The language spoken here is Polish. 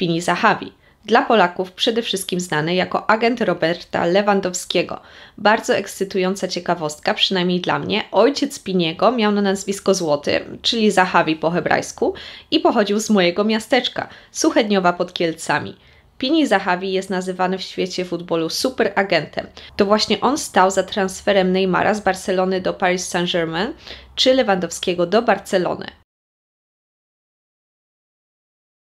Pini Zahavi, dla Polaków przede wszystkim znany jako agent Roberta Lewandowskiego. Bardzo ekscytująca ciekawostka, przynajmniej dla mnie. Ojciec Piniego miał na nazwisko Złoty, czyli Zahavi po hebrajsku, i pochodził z mojego miasteczka, Suchedniowa pod Kielcami. Pini Zahavi jest nazywany w świecie futbolu superagentem. To właśnie on stał za transferem Neymara z Barcelony do Paris Saint-Germain czy Lewandowskiego do Barcelony.